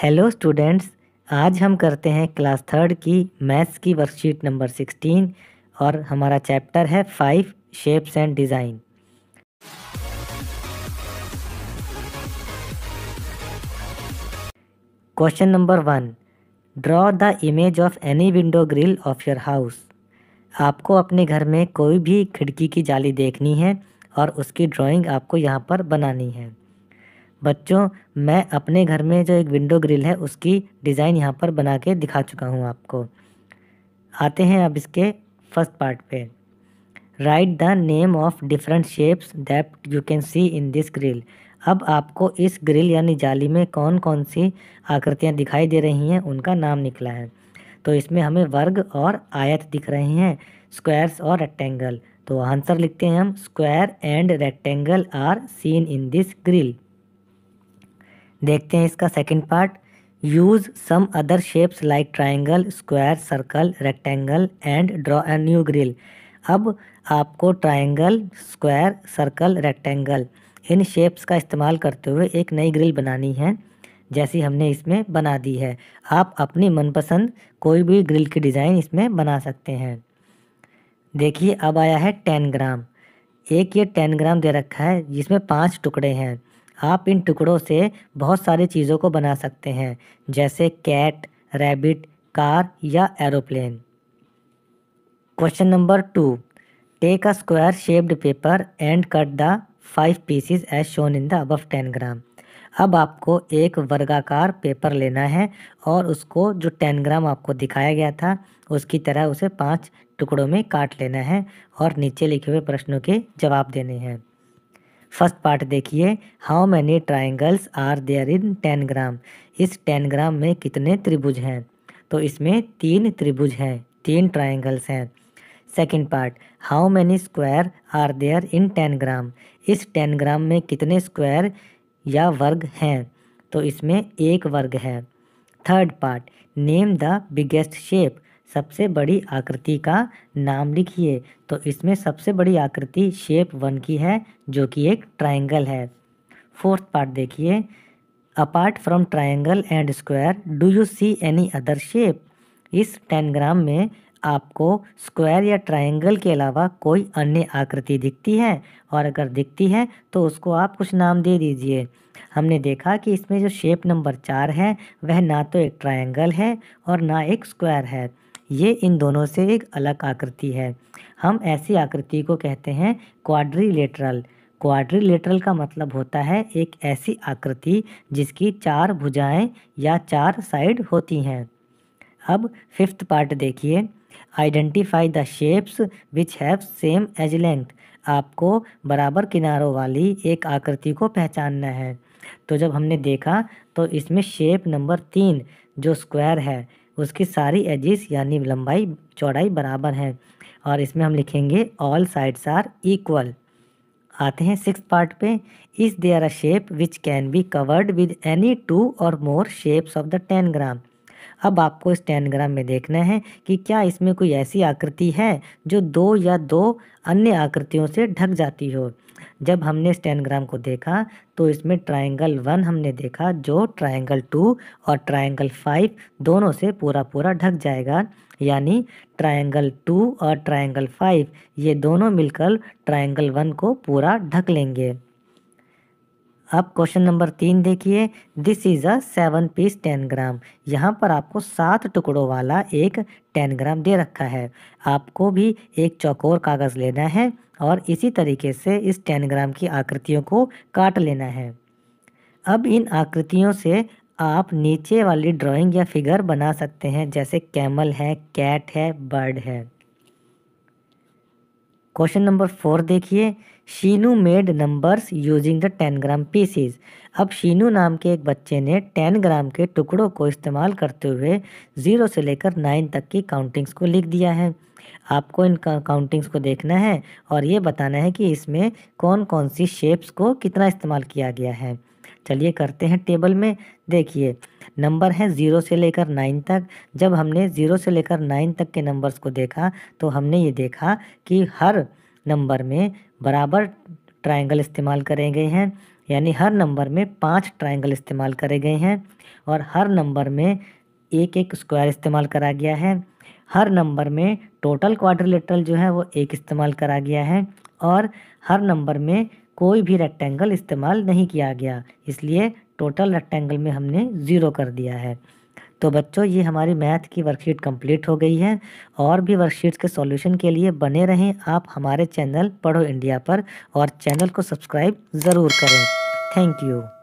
hello students आज हम करते हैं क्लास थर्ड की मैथ्स की वर्कशीट नंबर सिक्सटीन और हमारा चैप्टर है five shapes and design question number one draw the image of any window grill of your house आपको अपने घर में कोई भी खिड़की की जाली देखनी है और उसकी ड्राइंग आपको यहाँ पर बनानी है बच्चों मैं अपने घर में जो एक विंडो ग्रिल है उसकी डिज़ाइन यहाँ पर बना के दिखा चुका हूँ आपको आते हैं अब इसके फर्स्ट पार्ट पे write the name of different shapes that you can see in this grill अब आपको इस ग्रिल यानी जाली में कौन कौन सी आकृतियाँ दिखाई दे रही हैं उनका नाम निकला है तो इसमें हमें वर्ग और आयत दिख रहे हैं स्क्वायर्स और रेक्टेंगल तो आंसर लिखते हैं हम square and rectangle are seen in this grill देखते हैं इसका second part use some other shapes like triangle square circle rectangle and draw a new grill अब आपको ट्राइंगल स्क्वायर सर्कल रेक्टेंगल इन शेप्स का इस्तेमाल करते हुए एक नई ग्रिल बनानी है जैसी हमने इसमें बना दी है आप अपनी मनपसंद कोई भी ग्रिल की डिज़ाइन इसमें बना सकते हैं देखिए अब आया है टेन ग्राम एक ये टेन ग्राम दे रखा है जिसमें पाँच टुकड़े हैं आप इन टुकड़ों से बहुत सारी चीज़ों को बना सकते हैं जैसे कैट रैबिट कार या aeroplane question number two take a square shaped paper and cut the five pieces as shown in the अब टेन ग्राम अब आपको एक वर्गाकार पेपर लेना है और उसको जो टेन ग्राम आपको दिखाया गया था उसकी तरह उसे पांच टुकड़ों में काट लेना है और नीचे लिखे हुए प्रश्नों के जवाब देने हैं फर्स्ट पार्ट देखिए how many triangles are there in tangram इस टेन ग्राम में कितने त्रिभुज हैं तो इसमें तीन त्रिभुज हैं तीन ट्राइंगल्स हैं second part how many squares are there in tangram इस टेन ग्राम में कितने स्क्वायर या वर्ग हैं तो इसमें एक वर्ग है third part name the biggest shape सबसे बड़ी आकृति का नाम लिखिए तो इसमें सबसे बड़ी आकृति शेप वन की है जो कि एक ट्राइंगल है फोर्थ पार्ट देखिए apart from triangle and square do you see any other shape इस टेनग्राम में आपको स्क्वायर या ट्राइंगल के अलावा कोई अन्य आकृति दिखती है और अगर दिखती है तो उसको आप कुछ नाम दे दीजिए हमने देखा कि इसमें जो शेप नंबर चार है वह ना तो एक ट्राइंगल है और ना एक स्क्वायर है ये इन दोनों से एक अलग आकृति है हम ऐसी आकृति को कहते हैं क्वाड्रीलेटरल क्वाड्रीलेटरल का मतलब होता है एक ऐसी आकृति जिसकी चार भुजाएं या चार साइड होती हैं अब फिफ्थ पार्ट देखिए identify the shapes which have same edge length आपको बराबर किनारों वाली एक आकृति को पहचानना है तो जब हमने देखा तो इसमें शेप नंबर तीन जो स्क्वायर है उसकी सारी एजिस यानी लंबाई चौड़ाई बराबर है और इसमें हम लिखेंगे ऑल साइड्स आर इक्वल आते हैं सिक्स पार्ट पे is are a shape which can be covered with any two or more shapes of the tangram अब आपको स्टेनग्राम में देखना है कि क्या इसमें कोई ऐसी आकृति है जो दो या दो अन्य आकृतियों से ढक जाती हो जब हमने स्टैनग्राम को देखा तो इसमें ट्रायंगल वन हमने देखा जो ट्रायंगल टू और ट्रायंगल फाइव दोनों से पूरा पूरा ढक जाएगा यानी ट्रायंगल टू और ट्रायंगल फाइव ये दोनों मिलकर ट्रायंगल वन को पूरा ढक लेंगे अब क्वेश्चन नंबर तीन देखिए this is a seven piece tangram यहाँ पर आपको सात टुकड़ों वाला एक टेन ग्राम दे रखा है आपको भी एक चौकोर कागज़ लेना है और इसी तरीके से इस टेन ग्राम की आकृतियों को काट लेना है अब इन आकृतियों से आप नीचे वाली ड्राइंग या फिगर बना सकते हैं जैसे कैमल है कैट है बर्ड है क्वेश्चन नंबर फोर देखिए Sheenu made numbers using the tangram pieces अब शीनू नाम के एक बच्चे ने टेन ग्राम के टुकड़ों को इस्तेमाल करते हुए ज़ीरो से लेकर नाइन तक की काउंटिंग्स को लिख दिया है आपको इन काउंटिंग्स को देखना है और ये बताना है कि इसमें कौन कौन सी शेप्स को कितना इस्तेमाल किया गया है चलिए करते हैं टेबल में देखिए नंबर है ज़ीरो से लेकर नाइन तक जब हमने ज़ीरो से लेकर नाइन तक के नंबर्स को देखा तो हमने ये देखा कि हर नंबर में बराबर ट्रायंगल इस्तेमाल करे गए हैं यानी हर नंबर में पांच ट्रायंगल इस्तेमाल करे गए हैं और हर नंबर में एक एक स्क्वायर इस्तेमाल करा गया है हर नंबर में टोटल क्वाड्रिलेटरल जो है वो एक इस्तेमाल करा गया है और हर नंबर में कोई भी रेक्टेंगल इस्तेमाल नहीं किया गया इसलिए टोटल रेक्टेंगल में हमने ज़ीरो कर दिया है तो बच्चों ये हमारी मैथ की वर्कशीट कंप्लीट हो गई है और भी वर्कशीट्स के सॉल्यूशन के लिए बने रहें आप हमारे चैनल पढ़ो इंडिया पर और चैनल को सब्सक्राइब ज़रूर करें थैंक यू